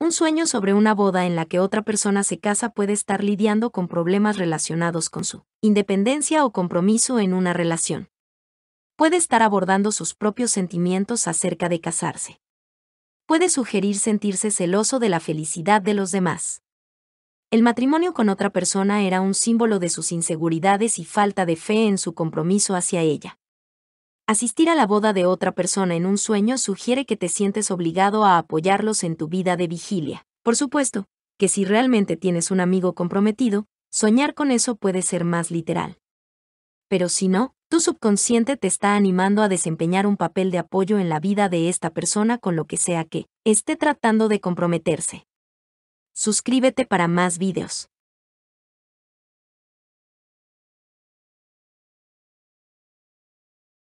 Un sueño sobre una boda en la que otra persona se casa puede estar lidiando con problemas relacionados con su independencia o compromiso en una relación. Puede estar abordando sus propios sentimientos acerca de casarse. Puede sugerir sentirse celoso de la felicidad de los demás. El matrimonio con otra persona era un símbolo de sus inseguridades y falta de fe en su compromiso hacia ella. Asistir a la boda de otra persona en un sueño sugiere que te sientes obligado a apoyarlos en tu vida de vigilia. Por supuesto, que si realmente tienes un amigo comprometido, soñar con eso puede ser más literal. Pero si no, tu subconsciente te está animando a desempeñar un papel de apoyo en la vida de esta persona con lo que sea que esté tratando de comprometerse. Suscríbete para más videos.